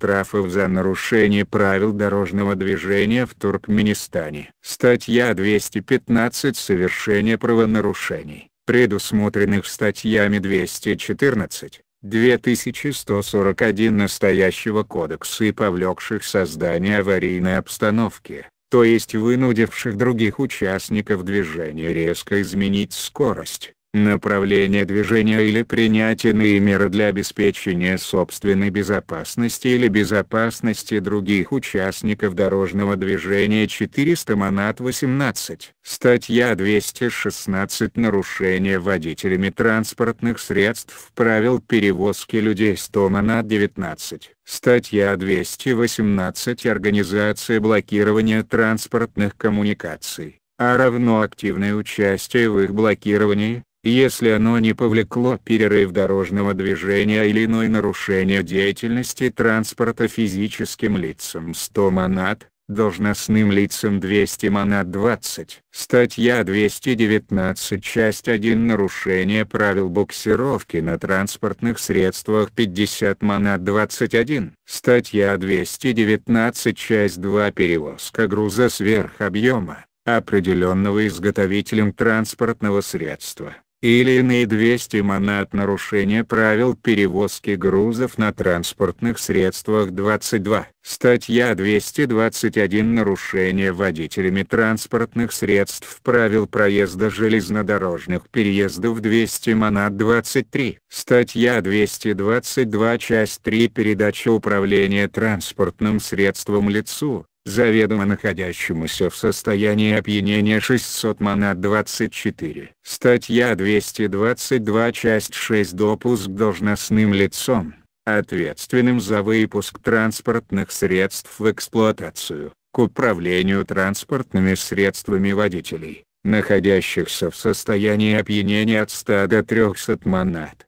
штрафов за нарушение правил дорожного движения в Туркменистане. Статья 215 «Совершение правонарушений», предусмотренных статьями 214, 2141 настоящего кодекса и повлекших создание аварийной обстановки, то есть вынудивших других участников движения резко изменить скорость направление движения или принятие иные меры для обеспечения собственной безопасности или безопасности других участников дорожного движения 400 манат 18. Статья 216 Нарушение водителями транспортных средств правил перевозки людей 100 манат 19. Статья 218 Организация блокирования транспортных коммуникаций а равно активное участие в их блокировании, если оно не повлекло перерыв дорожного движения или иное нарушение деятельности транспорта физическим лицам 100 монат, должностным лицам 200 манат 20. Статья 219 часть 1 нарушение правил буксировки на транспортных средствах 50 манат 21. Статья 219 часть 2 перевозка груза сверх объема определенного изготовителем транспортного средства или иные 200 мана от нарушения правил перевозки грузов на транспортных средствах 22. Статья 221 Нарушение водителями транспортных средств правил проезда железнодорожных переездов 200 мана 23. Статья 222 Часть 3 Передача управления транспортным средством лицу, заведомо находящемуся в состоянии опьянения 600 манат 24. Статья 222 часть 6 допуск должностным лицом, ответственным за выпуск транспортных средств в эксплуатацию, к управлению транспортными средствами водителей, находящихся в состоянии опьянения от 100 до 300 манат